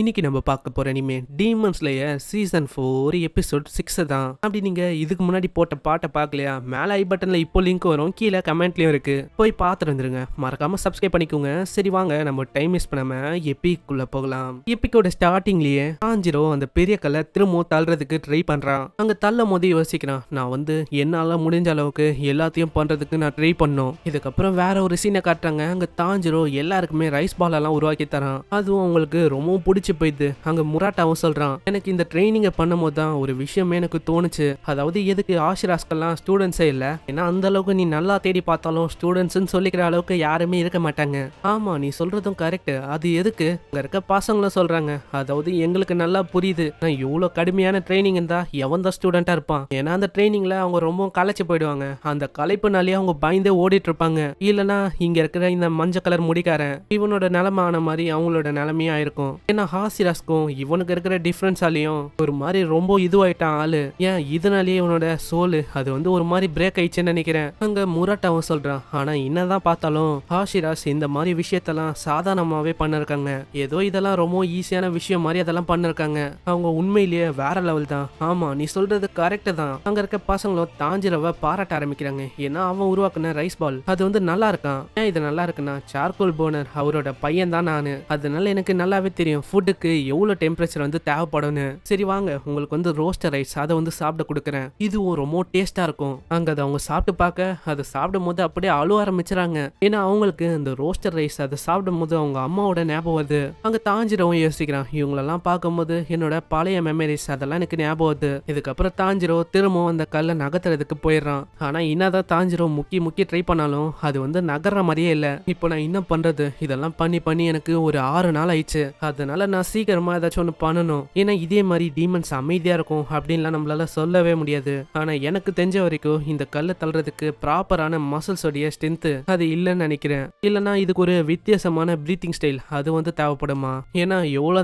இன்னைக்கு நம்ம பார்க்க போற anime Demon Slayer season four episode six தான் அப்படி நீங்க இதுக்கு முன்னாடி போட்ட பாட்டை பார்க்கலையா மேல ஐ பட்டன்ல இப்போ லிங்க் வரும் கீழே கமெண்ட்லயும் இருக்கு போய் பார்த்துட்டு வந்துருங்க மறக்காம சப்ஸ்கிரைப் பண்ணிக்கோங்க சரி வாங்க நம்ம டைம் வேஸ்ட் பண்ணாம எப்பிக்குள்ளே போகலாம் எப்பிக்கோட ஸ்டார்டிங்லயே காஞ்சிரோ அந்த பெரிய கலை திரும்ப தள்ளுறதுக்கு ட்ரை பண்றான் அங்க தள்ளும் போது யோசிக்கிறான் நான் வந்து என்னால முடிஞ்ச அளவுக்கு எல்லாத்தையும் பண்றதுக்கு நான் ட்ரை பண்ணோம் இதுக்கப்புறம் வேற ஒரு சீனை காட்டுறாங்க அங்க தாஞ்சிரோ எல்லாருக்குமே ரைஸ் பால் எல்லாம் உருவாக்கி தரான் அதுவும் அவங்களுக்கு ரொம்ப பிடிச்ச மூச்சு போயிது அங்க முராட்டாவும் சொல்றான் எனக்கு இந்த ட்ரைனிங்கை பண்ணும் போதுதான் தான் ஒரு விஷயமே எனக்கு தோணுச்சு அதாவது எதுக்கு ஆஷிராஸ்கெல்லாம் ஸ்டூடெண்ட்ஸே இல்லை ஏன்னா அந்த அளவுக்கு நீ நல்லா தேடி பார்த்தாலும் ஸ்டூடெண்ட்ஸ்னு சொல்லிக்கிற அளவுக்கு யாருமே இருக்க மாட்டாங்க ஆமா நீ சொல்றதும் கரெக்ட் அது எதுக்கு அங்க இருக்க பசங்களும் சொல்றாங்க அதாவது எங்களுக்கு நல்லா புரியுது நான் இவ்வளோ கடுமையான ட்ரைனிங் இருந்தா எவன் தான் ஸ்டூடெண்டா இருப்பான் ஏன்னா அந்த ட்ரைனிங்ல அவங்க ரொம்ப களைச்சு போயிடுவாங்க அந்த களைப்புனாலேயே அவங்க பயந்தே ஓடிட்டு இருப்பாங்க இல்லைன்னா இங்க இருக்கிற இந்த மஞ்சள் கலர் முடிக்காரன் இவனோட நிலமான மாதிரி அவங்களோட நிலைமையா இருக்கும் ஏன்னா ஹாசிராஸ்க்கும் இவனுக்கு இருக்கிற டிஃப்ரென்ஸாலையும் ஒரு மாதிரி ரொம்ப இதுவாயிட்டான் ஆளு ஏன் இதனாலேயே இவனோட சோலு அது வந்து ஒரு மாதிரி பிரேக் ஆயிடுச்சுன்னு நினைக்கிறேன் அங்க முராட் அவன் சொல்றான் ஆனா என்னதான் பார்த்தாலும் ஹாசிராஸ் இந்த மாதிரி விஷயத்தெல்லாம் சாதாரணமாவே பண்ணிருக்காங்க ஏதோ இதெல்லாம் ரொம்ப ஈஸியான விஷயம் மாதிரி அதெல்லாம் பண்ணிருக்காங்க அவங்க உண்மையிலேயே வேற லெவல் தான் ஆமா நீ சொல்றது கரெக்ட் தான் அங்க இருக்க பசங்களும் தாஞ்சிரவ பாராட்ட ஆரம்பிக்கிறாங்க ஏன்னா அவன் உருவாக்குன ரைஸ் பால் அது வந்து நல்லா இருக்கான் ஏன் இது நல்லா இருக்குன்னா சார்கோல் போனர் அவரோட பையன் தான் நானு அதனால எனக்கு நல்லாவே தெரியும் ஃபுட்டுக்கு எவ்வளோ டெம்பரேச்சர் வந்து தேவைப்படும்னு சரி வாங்க உங்களுக்கு வந்து ரோஸ்டர் ரைஸ் அதை வந்து சாப்பிட கொடுக்குறேன் இதுவும் ரொம்ப டேஸ்ட்டாக இருக்கும் அங்கே அதை அவங்க சாப்பிட்டு பார்க்க அதை சாப்பிடும் போது அப்படியே அழுவ ஆரம்பிச்சிறாங்க ஏன்னா அவங்களுக்கு அந்த ரோஸ்டர் ரைஸ் அதை சாப்பிடும் போது அவங்க அம்மாவோட ஞாபகம் வருது அங்கே தாஞ்சிரவும் யோசிக்கிறான் இவங்களெல்லாம் பார்க்கும்போது என்னோட பழைய மெமரிஸ் அதெல்லாம் எனக்கு ஞாபகம் வருது இதுக்கப்புறம் தாஞ்சிரோ திரும்பவும் அந்த கல்லை நகர்த்துறதுக்கு போயிடுறான் ஆனால் என்னதான் தாஞ்சிரோ முக்கி முக்கி ட்ரை பண்ணாலும் அது வந்து நகர்ற மாதிரியே இல்லை இப்போ நான் என்ன பண்ணுறது இதெல்லாம் பண்ணி பண்ணி எனக்கு ஒரு ஆறு நாள் ஆயிடுச்சு அதனால நான் சீக்கிரமா ஏதாச்சும் ஒன்று பண்ணணும் ஏன்னா இதே மாதிரி டீமன்ஸ் அமைதியா இருக்கும் அப்படின்லாம் நம்மளால சொல்லவே முடியாது ஆனா எனக்கு தெரிஞ்ச வரைக்கும் இந்த கல்லை தள்ளுறதுக்கு ப்ராப்பரான மசில்ஸ் உடைய ஸ்ட்ரென்த் அது இல்லைன்னு நினைக்கிறேன் இல்லைனா இதுக்கு ஒரு வித்தியாசமான ப்ரீத்திங் ஸ்டைல் அது வந்து தேவைப்படுமா ஏன்னா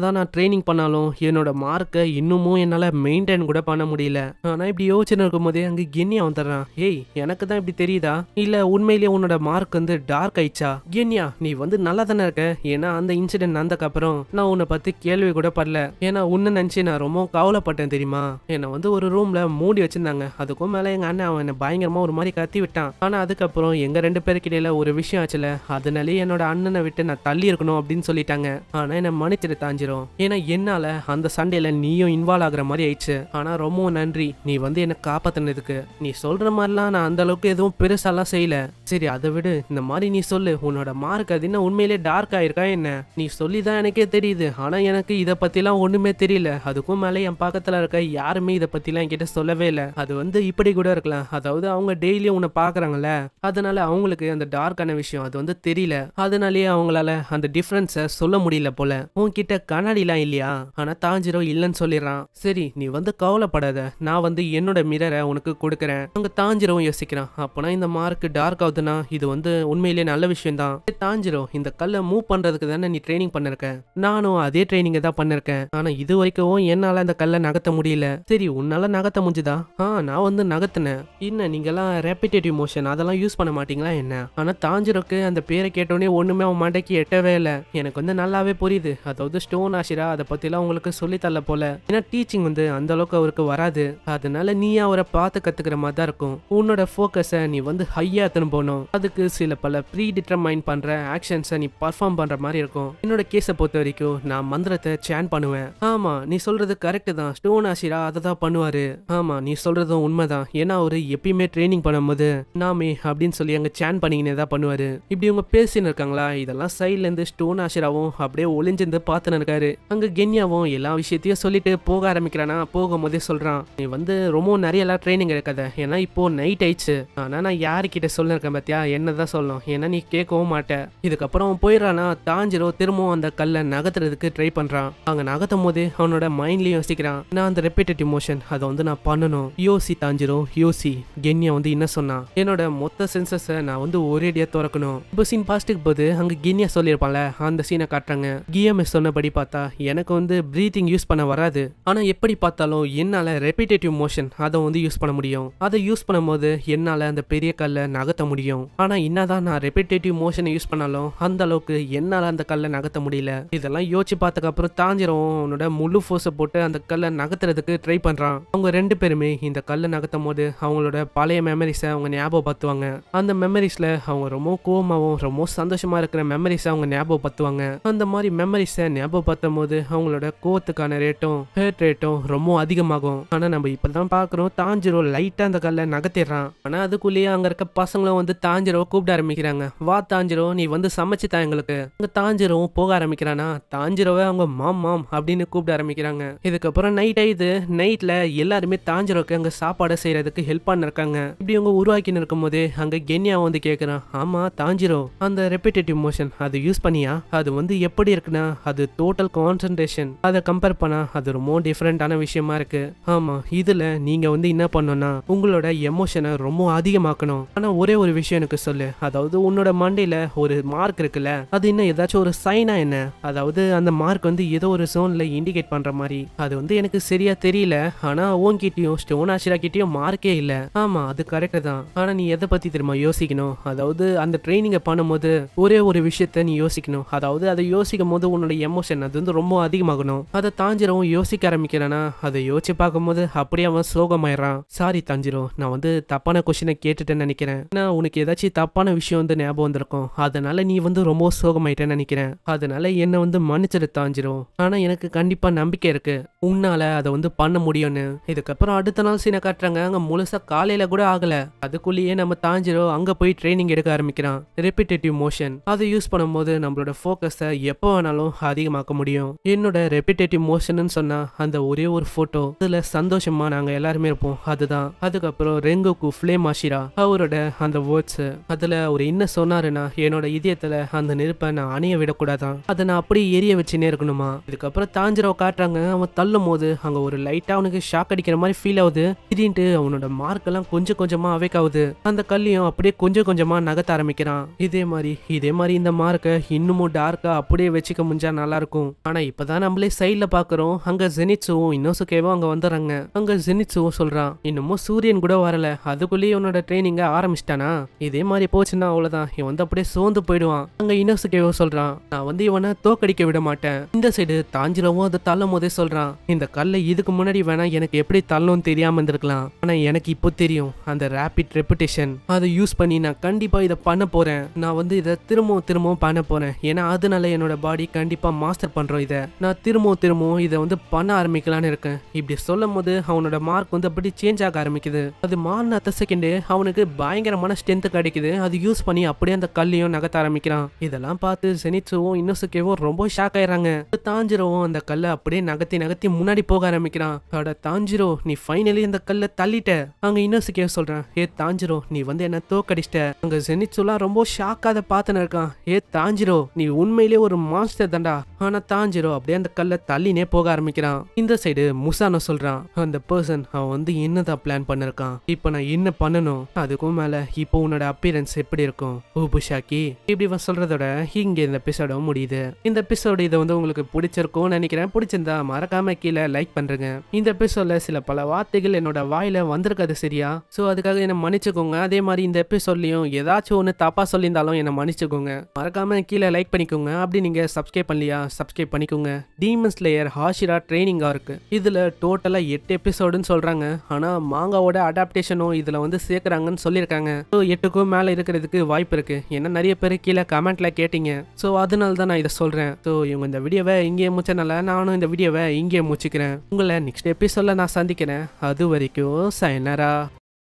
தான் நான் ட்ரைனிங் பண்ணாலும் என்னோட மார்க்கை இன்னமும் என்னால் மெயின்டைன் கூட பண்ண முடியல ஆனால் இப்படி யோசனை இருக்கும் போதே அங்கே கென்னியா வந்துடுறான் ஏய் எனக்கு தான் இப்படி தெரியுதா இல்லை உண்மையிலேயே உன்னோட மார்க் வந்து டார்க் ஆயிடுச்சா கென்னியா நீ வந்து நல்லா தானே இருக்க ஏன்னா அந்த இன்சிடென்ட் நடந்தக்கப்புறம் நான் உன்னை பத்தி கேள்வி கூட படல ஏன்னா உன்ன நினைச்சு நான் ரொம்ப கவலைப்பட்டேன் தெரியுமா என்னை வந்து ஒரு ரூம்ல மூடி வச்சிருந்தாங்க அதுக்கும் மேல எங்க அண்ணன் அவன் என்ன பயங்கரமா ஒரு மாதிரி கத்தி விட்டான் ஆனா அதுக்கப்புறம் எங்க ரெண்டு பேருக்கிடையில ஒரு விஷயம் ஆச்சுல அதனாலே என்னோட அண்ணனை விட்டு நான் தள்ளி இருக்கணும் அப்படின்னு சொல்லிட்டாங்க ஆனா என்ன மன்னிச்சிட்டு தாஞ்சிரும் ஏன்னா என்னால அந்த சண்டையில நீயும் இன்வால்வ் ஆகுற மாதிரி ஆயிடுச்சு ஆனா ரொம்ப நன்றி நீ வந்து என்ன காப்பாத்தினதுக்கு நீ சொல்ற மாதிரிலாம் நான் அந்த அளவுக்கு எதுவும் பெருசாலாம் செய்யல சரி அதை விடு இந்த மாதிரி நீ சொல்லு உன்னோட மார்க் அது என்ன உண்மையிலேயே டார்க் ஆயிருக்கா என்ன நீ சொல்லிதான் எனக்கே தெரியுது ஆனால் எனக்கு இதை பற்றிலாம் ஒன்றுமே தெரியல அதுக்கும் மேலே என் பக்கத்தில் இருக்க யாருமே இதை பற்றிலாம் என்கிட்ட சொல்லவே இல்லை அது வந்து இப்படி கூட இருக்கலாம் அதாவது அவங்க டெய்லியும் உன்னை பார்க்குறாங்கல்ல அதனால அவங்களுக்கு அந்த டார்க்கான விஷயம் அது வந்து தெரியல அதனாலேயே அவங்களால அந்த டிஃப்ரென்ஸை சொல்ல முடியல போல உன்கிட்ட கண்ணாடிலாம் இல்லையா ஆனால் தாஞ்சிரோ இல்லைன்னு சொல்லிடுறான் சரி நீ வந்து கவலைப்படாத நான் வந்து என்னோட மிரரை உனக்கு கொடுக்குறேன் அவங்க தாஞ்சிரவும் யோசிக்கிறான் அப்போனா இந்த மார்க் டார்க் ஆகுதுன்னா இது வந்து உண்மையிலேயே நல்ல விஷயம் தான் தாஞ்சிரோ இந்த கல்லை மூவ் பண்ணுறதுக்கு தானே நீ ட்ரைனிங் பண்ணிருக்க நானும் அது அதே ட்ரைனிங்க தான் பண்ணிருக்கேன் ஆனா இது வரைக்கும் என்னால அந்த கல்லை நகர்த்த முடியல சரி உன்னால நகர்த்த முடிஞ்சுதா ஆ நான் வந்து நகர்த்தினேன் என்ன எல்லாம் ரெப்பிடேட்டிவ் மோஷன் அதெல்லாம் யூஸ் பண்ண மாட்டீங்களா என்ன ஆனா தாஞ்சிருக்கு அந்த பேரை கேட்டோடனே ஒண்ணுமே அவன் மண்டைக்கு எட்டவே இல்லை எனக்கு வந்து நல்லாவே புரியுது அதாவது ஸ்டோன் ஆஷிரா அதை பத்திலாம் உங்களுக்கு சொல்லி தரல போல ஏன்னா டீச்சிங் வந்து அந்த அளவுக்கு அவருக்கு வராது அதனால நீ அவரை பார்த்து கத்துக்கிற மாதிரி தான் இருக்கும் உன்னோட ஃபோக்கஸை நீ வந்து ஹையா எத்தனை போகணும் அதுக்கு சில பல ப்ரீ டிட்டர்மைன் பண்ற ஆக்ஷன்ஸை நீ பர்ஃபார்ம் பண்ற மாதிரி இருக்கும் என்னோட கேஸை பொறுத்த வரைக்கும் நான் மந்திரத்தை சேன் பண்ணுவேன் ஆமா நீ சொல்றது கரெக்ட் தான் ஸ்டோன் ஆசிரா அதை தான் பண்ணுவாரு ஆமா நீ சொல்றதும் உண்மைதான் ஏன்னா அவரு எப்பயுமே ட்ரைனிங் பண்ணும்போது நாமே அப்படின்னு சொல்லி அங்க சேன் பண்ணிங்கன்னு தான் பண்ணுவாரு இப்படி இவங்க பேசின்னு இருக்காங்களா இதெல்லாம் சைட்ல இருந்து ஸ்டோன் ஆசிராவும் அப்படியே ஒளிஞ்சிருந்து பார்த்துன்னு இருக்காரு அங்க கென்யாவும் எல்லா விஷயத்தையும் சொல்லிட்டு போக ஆரம்பிக்கிறானா போகும்போதே சொல்றான் நீ வந்து ரொம்ப நிறைய எல்லாம் ட்ரைனிங் எடுக்காத ஏன்னா இப்போ நைட் ஆயிடுச்சு ஆனா நான் யாருக்கிட்ட சொல்லிருக்கேன் பாத்தியா என்னதான் சொல்லணும் ஏன்னா நீ கேட்கவும் மாட்டேன் இதுக்கப்புறம் போயிடுறானா தாஞ்சிரோ திரும்பவும் அந்த கல்லை நகத்துறதுக்கு ட்ரை பண்ணுறான் அங்கே நகத்தும் போது அவனோட மைண்ட்லேயும் யோசிக்கிறான் நான் அந்த ரெப்பேட்டட் இமோஷன் அதை வந்து நான் பண்ணணும் யோசி தாஞ்சிரும் யோசி கென்யா வந்து என்ன சொன்னான் என்னோட மொத்த சென்சஸை நான் வந்து ஒரேடியாக திறக்கணும் இப்போ சீன் பாஸ்ட்டுக்கு போது அங்கே கென்யா சொல்லியிருப்பான்ல அந்த சீனை காட்டுறாங்க கிஎம்எஸ் சொன்னபடி பார்த்தா எனக்கு வந்து ப்ரீத்திங் யூஸ் பண்ண வராது ஆனால் எப்படி பார்த்தாலும் என்னால் ரெப்பிடேட்டிவ் மோஷன் அதை வந்து யூஸ் பண்ண முடியும் அதை யூஸ் பண்ணும்போது என்னால் அந்த பெரிய கல்லை நகர்த்த முடியும் ஆனால் என்னதான் நான் ரெப்பிடேட்டிவ் மோஷனை யூஸ் பண்ணாலும் அந்த அளவுக்கு என்னால் அந்த கல்லை நகர்த்த முடியல இதெல்லாம் யோசிச்சு பார்த்ததுக்கு அப்புறம் தாஞ்சிரம் அவனோட முழு ஃபோர்ஸை போட்டு அந்த கல்லை நகர்த்துறதுக்கு ட்ரை பண்ணுறான் அவங்க ரெண்டு பேருமே இந்த கல்லை நகர்த்தும் போது அவங்களோட பழைய மெமரிஸை அவங்க ஞாபகப்படுத்துவாங்க அந்த மெமரிஸில் அவங்க ரொம்ப கோவமாகவும் ரொம்ப சந்தோஷமாக இருக்கிற மெமரிஸை அவங்க ஞாபகப்படுத்துவாங்க அந்த மாதிரி மெமரிஸை ஞாபகப்படுத்தும் போது அவங்களோட கோவத்துக்கான ரேட்டும் ஹேர்ட் ரேட்டும் ரொம்ப அதிகமாகும் ஆனால் நம்ம இப்போ தான் பார்க்குறோம் தாஞ்சிரோ லைட்டாக அந்த கல்லை நகர்த்திடுறான் ஆனால் அதுக்குள்ளேயே அங்கே இருக்க பசங்களும் வந்து தாஞ்சிரோ கூப்பிட ஆரம்பிக்கிறாங்க வா தாஞ்சிரோ நீ வந்து சமைச்சு தான் எங்களுக்கு அங்கே தாஞ்சிரோ போக ஆரம்பிக்கிறானா தாஞ்சிரோ தாஞ்சிரோவை அவங்க மாம் மாம் அப்படின்னு கூப்பிட ஆரம்பிக்கிறாங்க இதுக்கப்புறம் நைட் ஆயிடுது நைட்ல எல்லாருமே தாஞ்சிரோக்கு அங்க சாப்பாடு செய்யறதுக்கு ஹெல்ப் பண்ணிருக்காங்க இப்படி அவங்க உருவாக்கின்னு இருக்கும்போது அங்க கென்யா வந்து கேக்குறான் ஆமா தாஞ்சிரோ அந்த ரெப்பிட்டேட்டிவ் மோஷன் அது யூஸ் பண்ணியா அது வந்து எப்படி இருக்குன்னா அது டோட்டல் கான்சென்ட்ரேஷன் அதை கம்பேர் பண்ணா அது ரொம்ப டிஃப்ரெண்டான விஷயமா இருக்கு ஆமா இதுல நீங்க வந்து என்ன பண்ணணும்னா உங்களோட எமோஷனை ரொம்ப அதிகமாக்கணும் ஆனா ஒரே ஒரு விஷயம் எனக்கு சொல்லு அதாவது உன்னோட மண்டையில ஒரு மார்க் இருக்குல்ல அது இன்னும் ஏதாச்சும் ஒரு சைனா என்ன அதாவது அந்த மார்க் வந்து ஏதோ ஒரு சோன்ல இண்டிகேட் பண்ணுற மாதிரி அது வந்து எனக்கு சரியாக தெரியல ஆனால் ஓங்கிட்டையும் ஸ்டோன் கிட்டேயும் மார்க்கே இல்லை ஆமாம் அது கரெக்டு தான் ஆனால் நீ எதை பற்றி தெரியுமா யோசிக்கணும் அதாவது அந்த ட்ரைனிங்கை பண்ணும்போது ஒரே ஒரு விஷயத்த நீ யோசிக்கணும் அதாவது அதை யோசிக்கும் போது உன்னோட எமோஷன் அது வந்து ரொம்ப அதிகமாகணும் அதை தாஞ்சிரவும் யோசிக்க ஆரம்பிக்கிறேன்னா அதை யோசிச்சு பார்க்கும்போது அப்படியே அவன் சோகமாயிடறான் சாரி தாஞ்சிரும் நான் வந்து தப்பான கொஷினை கேட்டுட்டேன்னு நினைக்கிறேன் நான் உனக்கு ஏதாச்சும் தப்பான விஷயம் வந்து ஞாபகம் வந்திருக்கும் அதனால நீ வந்து ரொம்ப சோகமாயிட்டேன்னு நினைக்கிறேன் அதனால என்னை வந்து மன்னிச்சிடு எடுத்தாஞ்சிரும் ஆனா எனக்கு கண்டிப்பா நம்பிக்கை இருக்கு உன்னால அதை வந்து பண்ண முடியும்னு இதுக்கப்புறம் அடுத்த நாள் சீனை காட்டுறாங்க அங்க முழுசா காலையில கூட ஆகல அதுக்குள்ளேயே நம்ம தாஞ்சிரோ அங்க போய் ட்ரைனிங் எடுக்க ஆரம்பிக்கிறான் ரெப்பிட்டேட்டிவ் மோஷன் அதை யூஸ் பண்ணும்போது நம்மளோட ஃபோக்கஸை எப்போ வேணாலும் அதிகமாக்க முடியும் என்னோட ரெப்பிட்டேட்டிவ் மோஷன் சொன்னா அந்த ஒரே ஒரு போட்டோ அதுல சந்தோஷமா நாங்க எல்லாருமே இருப்போம் அதுதான் அதுக்கப்புறம் ரெங்குக்கு ஃப்ளேம் ஆஷிரா அவரோட அந்த வேர்ட்ஸ் அதுல ஒரு என்ன சொன்னாருன்னா என்னோட இதயத்துல அந்த நெருப்பை நான் அணைய விடக்கூடாதான் அதை நான் அப்படியே எரிய வச்சு அடிச்சுனே இருக்கணுமா இதுக்கப்புறம் தாஞ்சிரவ காட்டுறாங்க அவன் தள்ளும் போது அங்கே ஒரு லைட்டாக அவனுக்கு ஷாக் அடிக்கிற மாதிரி ஃபீல் ஆகுது திடீர்னு அவனோட மார்க் எல்லாம் கொஞ்சம் கொஞ்சமாக அவேக் ஆகுது அந்த கல்லையும் அப்படியே கொஞ்சம் கொஞ்சமாக நகர்த்த ஆரம்பிக்கிறான் இதே மாதிரி இதே மாதிரி இந்த மார்க்கை இன்னமும் டார்க்காக அப்படியே வச்சுக்க முடிஞ்சா நல்லா இருக்கும் ஆனால் இப்போதான் நம்மளே சைடில் பார்க்குறோம் அங்கே ஜெனிட்ஸுவும் இன்னோசுக்கேவும் அங்கே வந்துடுறாங்க அங்கே ஜெனிச்சுவும் சொல்கிறான் இன்னமும் சூரியன் கூட வரல அதுக்குள்ளேயே உன்னோட ட்ரைனிங்கை ஆரம்பிச்சிட்டானா இதே மாதிரி போச்சுன்னா அவ்வளோதான் இவன் வந்து அப்படியே சோர்ந்து போயிடுவான் அங்கே இன்னோசுக்கேவோ சொல்கிறான் நான் வந்து இவனை தோக்கடிக்க விட மாட்டேன் கேட்டேன் இந்த சைடு தாஞ்சிலவும் அதை தள்ளும் போதே சொல்றான் இந்த கல்லை இதுக்கு முன்னாடி வேணா எனக்கு எப்படி தள்ளணும்னு தெரியாம இருந்திருக்கலாம் ஆனா எனக்கு இப்போ தெரியும் அந்த ரேபிட் ரெபுடேஷன் அதை யூஸ் பண்ணி நான் கண்டிப்பா இதை பண்ண போறேன் நான் வந்து இதை திரும்பவும் திரும்பவும் பண்ண போறேன் ஏன்னா அதனால என்னோட பாடி கண்டிப்பா மாஸ்டர் பண்றோம் இதை நான் திரும்பவும் திரும்பவும் இதை வந்து பண்ண ஆரம்பிக்கலான்னு இருக்கேன் இப்படி சொல்லும் போது அவனோட மார்க் வந்து அப்படி சேஞ்ச் ஆக ஆரம்பிக்குது அது மாறின அத்த செகண்டு அவனுக்கு பயங்கரமான ஸ்ட்ரென்த் கிடைக்குது அது யூஸ் பண்ணி அப்படியே அந்த கல்லையும் நகர்த்த ஆரம்பிக்கிறான் இதெல்லாம் பார்த்து செனிச்சுவும் இன்னொசுக்கேவும் ரொம்ப ஷாக் ஆயிடுறாங்க பண்றாங்க தாஞ்சிரோவும் அந்த கல்லை அப்படியே நகர்த்தி நகத்தி முன்னாடி போக ஆரம்பிக்கிறான் அட தாஞ்சிரோ நீ ஃபைனலி அந்த கல்ல தள்ளிட்ட அங்க கே சொல்றான் ஏ தாஞ்சிரோ நீ வந்து என்ன தோக்கடிச்சிட்ட அங்க ஜெனிச்சுலாம் ரொம்ப ஷாக்காத பாத்துன்னு இருக்கான் ஏ தாஞ்சிரோ நீ உண்மையிலே ஒரு மாஸ்டர் தண்டா ஆனா தாஞ்சிரோ அப்படியே அந்த கல்ல தள்ளினே போக ஆரம்பிக்கிறான் இந்த சைடு முசானோ சொல்றான் அந்த பர்சன் அவன் வந்து என்னதான் பிளான் பண்ணிருக்கான் இப்போ நான் என்ன பண்ணனும் அதுக்கும் மேல இப்போ உன்னோட அப்பியரன்ஸ் எப்படி இருக்கும் ஓ புஷாக்கி இப்படி சொல்றதோட இங்க இந்த எபிசோட முடியுது இந்த எபிசோட இதை வந்து உங்களுக்கு பிடிச்சிருக்கும்னு நினைக்கிறேன் பிடிச்சிருந்தா மறக்காம கீழே லைக் பண்ணுறேங்க இந்த எபிசோட்ல சில பல வார்த்தைகள் என்னோட வாயில வந்திருக்காது சரியா ஸோ அதுக்காக என்னை மன்னிச்சுக்கோங்க அதே மாதிரி இந்த எபிசோட்லையும் ஏதாச்சும் ஒன்று தப்பாக சொல்லியிருந்தாலும் என்னை மன்னிச்சுக்கோங்க மறக்காம கீழே லைக் பண்ணிக்கோங்க அப்படி நீங்கள் சப்ஸ்கிரைப் பண்ணலையா சப்ஸ்கிரைப் பண்ணிக்கோங்க டீமன்ஸ் லேயர் ஹாஷிரா ட்ரைனிங்கா இருக்குது இதில் டோட்டலாக எட்டு எபிசோடுன்னு சொல்கிறாங்க ஆனால் மாங்காவோட அடாப்டேஷனும் இதில் வந்து சேர்க்குறாங்கன்னு சொல்லியிருக்காங்க ஸோ எட்டுக்கும் மேலே இருக்கிறதுக்கு வாய்ப்பு இருக்குது என்ன நிறைய பேர் கீழே கமெண்ட்ல கேட்டிங்க ஸோ அதனால தான் நான் இதை சொல்கிறேன் ஸோ இவங்க இந்த வீடியோவை இங்கேயே முடிச்சனால நானும் இந்த வீடியோவை இங்கேயே முடிச்சுக்கிறேன் உங்களை நெக்ஸ்ட் எபிசோடில் நான் சந்திக்கிறேன் அது வரைக்கும் சைனரா